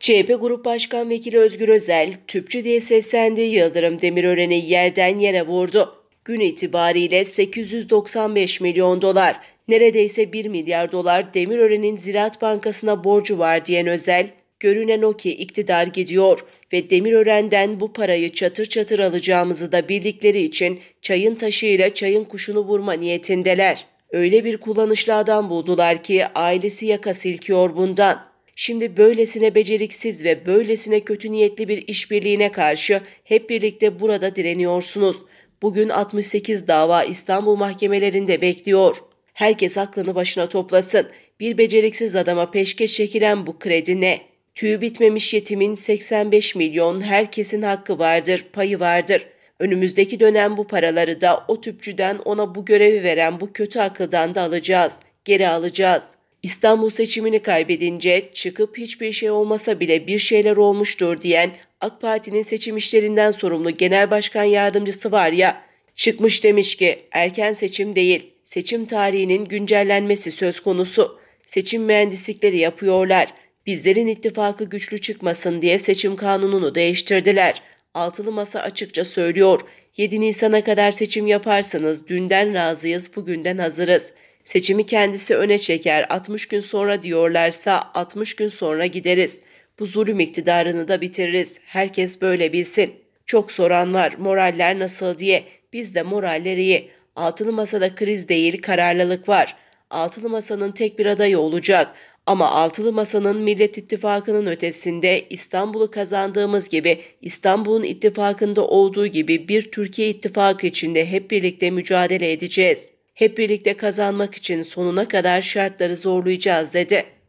CHP Grup Başkan Vekili Özgür Özel, tüpçü diye seslendiği Yıldırım Demirören'i yerden yere vurdu. Gün itibariyle 895 milyon dolar, neredeyse 1 milyar dolar Demirören'in Ziraat Bankası'na borcu var diyen Özel, görünen o ki iktidar gidiyor ve Demirören'den bu parayı çatır çatır alacağımızı da bildikleri için çayın taşıyla çayın kuşunu vurma niyetindeler. Öyle bir kullanışlı adam buldular ki ailesi yaka silkiyor bundan. Şimdi böylesine beceriksiz ve böylesine kötü niyetli bir işbirliğine karşı hep birlikte burada direniyorsunuz. Bugün 68 dava İstanbul mahkemelerinde bekliyor. Herkes aklını başına toplasın. Bir beceriksiz adama peşke çekilen bu kredi ne? Tüy bitmemiş yetimin 85 milyon herkesin hakkı vardır, payı vardır.'' Önümüzdeki dönem bu paraları da o tüpçüden ona bu görevi veren bu kötü akıldan da alacağız, geri alacağız. İstanbul seçimini kaybedince çıkıp hiçbir şey olmasa bile bir şeyler olmuştur diyen AK Parti'nin seçim işlerinden sorumlu Genel Başkan Yardımcısı var ya, çıkmış demiş ki erken seçim değil, seçim tarihinin güncellenmesi söz konusu. Seçim mühendislikleri yapıyorlar. Bizlerin ittifakı güçlü çıkmasın diye seçim kanununu değiştirdiler.'' Altılı Masa açıkça söylüyor. 7 Nisan'a kadar seçim yaparsanız dünden razıyız, bugünden hazırız. Seçimi kendisi öne çeker, 60 gün sonra diyorlarsa 60 gün sonra gideriz. Bu zulüm iktidarını da bitiririz. Herkes böyle bilsin. Çok soran var, moraller nasıl diye. Biz de moraller iyi. Altılı Masa'da kriz değil, kararlılık var. Altılı Masa'nın tek bir adayı olacak. Ama altılı masanın Millet İttifakı'nın ötesinde İstanbul'u kazandığımız gibi İstanbul'un ittifakında olduğu gibi bir Türkiye ittifakı içinde hep birlikte mücadele edeceğiz. Hep birlikte kazanmak için sonuna kadar şartları zorlayacağız dedi.